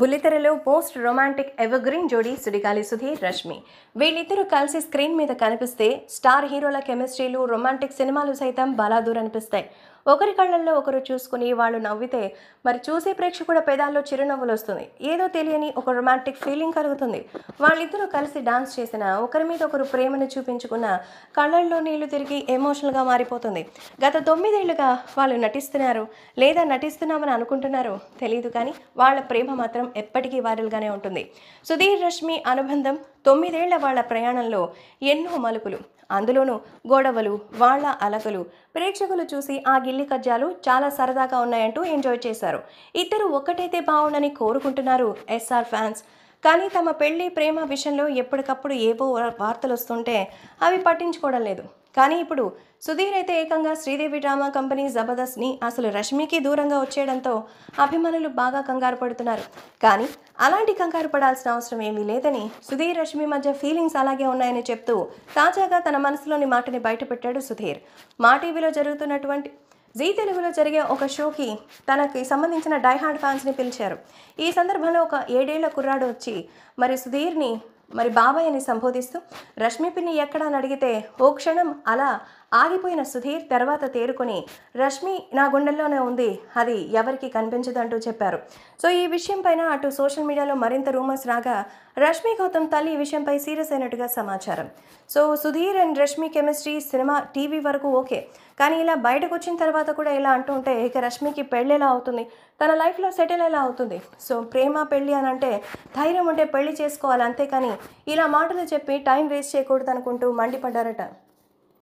బుల్లితెరలో most romantic evergreen జోడీ సుడిగాలి సుధీర్ రష్మి వీళ్ళిద్దరూ కలిసి స్క్రీన్ మీద కనిపిస్తే స్టార్ హీరోల కెమిస్ట్రీలు రొమాంటిక్ సినిమాలు సైతం బలాదూర్ అనిపిస్తాయి ఒకరి కళ్ళల్లో ఒకరు చూసుకుని వాళ్ళు నవ్వితే మరి చూసే ప్రేక్షకుల పెదాల్లో చిరునవ్వులు వస్తుంది ఏదో తెలియని ఒక రొమాంటిక్ ఫీలింగ్ కలుగుతుంది వాళ్ళిద్దరూ కలిసి డాన్స్ చేసిన ఒకరి మీద ఒకరు ప్రేమను చూపించుకున్న కళ్ళల్లో నీళ్లు తిరిగి ఎమోషనల్గా మారిపోతుంది గత తొమ్మిదేళ్లుగా వాళ్ళు నటిస్తున్నారు లేదా నటిస్తున్నామని అనుకుంటున్నారు తెలియదు కానీ వాళ్ళ ప్రేమ మాత్రం మాత్రం ఎప్పటికీ వైరల్గానే ఉంటుంది సుధీర్ రష్మి అనుబంధం తొమ్మిదేళ్ల వాళ్ల ప్రయాణంలో ఎన్నో మలుపులు అందులోనూ గొడవలు వాళ్ల అలకలు ప్రేక్షకులు చూసి ఆ గిల్లి కజ్జాలు చాలా సరదాగా ఉన్నాయంటూ ఎంజాయ్ చేశారు ఇద్దరు ఒక్కటైతే బాగుండని కోరుకుంటున్నారు ఎస్ఆర్ ఫ్యాన్స్ కానీ తమ పెళ్లి ప్రేమ విషయంలో ఎప్పటికప్పుడు ఏవో వార్తలు వస్తుంటే అవి పట్టించుకోవడం లేదు కానీ ఇప్పుడు సుధీర్ అయితే ఏకంగా శ్రీదేవి డ్రామా కంపెనీ జబర్దస్త్ని అసలు రష్మికి దూరంగా వచ్చేయడంతో అభిమానులు బాగా కంగారు పడుతున్నారు కానీ అలాంటి కంగారు పడాల్సిన అవసరం ఏమీ లేదని సుధీర్ రష్మి మధ్య ఫీలింగ్స్ అలాగే ఉన్నాయని చెప్తూ తాజాగా తన మనసులోని మాటని బయటపెట్టాడు సుధీర్ మా టీవీలో జరుగుతున్నటువంటి జీ తెలుగులో జరిగే ఒక షోకి తనకి సంబంధించిన డైహార్డ్ ఫ్యాన్స్ని పిలిచారు ఈ సందర్భంలో ఒక ఏడేళ్ల కుర్రాడు వచ్చి మరి సుధీర్ని మరి బాబాయ్ అని సంబోధిస్తూ రష్మిపిని ఎక్కడ అని అడిగితే ఓ క్షణం అలా ఆగిపోయిన సుధీర్ తర్వాత తేరుకొని రష్మి నా గుండెల్లోనే ఉంది అది ఎవరికి అంటూ చెప్పారు సో ఈ విషయం అటు సోషల్ మీడియాలో మరింత రూమర్స్ రాగా రష్మి గౌతమ్ తల్లి ఈ విషయంపై సీరియస్ అయినట్టుగా సమాచారం so Sudheer and Rashmi chemistry cinema TV వరకు ఓకే కానీ ఇలా బయటకు వచ్చిన తర్వాత కూడా ఇలా అంటూ ఉంటే ఇక రష్మికి పెళ్ళేలా అవుతుంది తన లైఫ్లో సెటిల్ ఎలా అవుతుంది సో ప్రేమ పెళ్ళి అని అంటే ధైర్యం ఉంటే పెళ్లి చేసుకోవాలి అంతేకాని ఇలా మాటలు చెప్పి టైం వేస్ట్ చేయకూడదు అనుకుంటూ మండిపడ్డారట